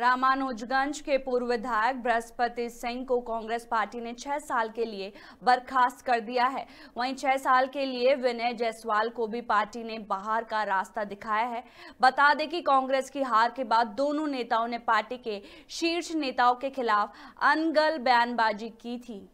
रामानुजगंज के पूर्व विधायक बृहस्पति सिंह को कांग्रेस पार्टी ने छह साल के लिए बर्खास्त कर दिया है वहीं छह साल के लिए विनय जायसवाल को भी पार्टी ने बाहर का रास्ता दिखाया है बता दें कि कांग्रेस की हार के बाद दोनों नेताओं ने पार्टी के शीर्ष नेताओं के खिलाफ अनगल बयानबाजी की थी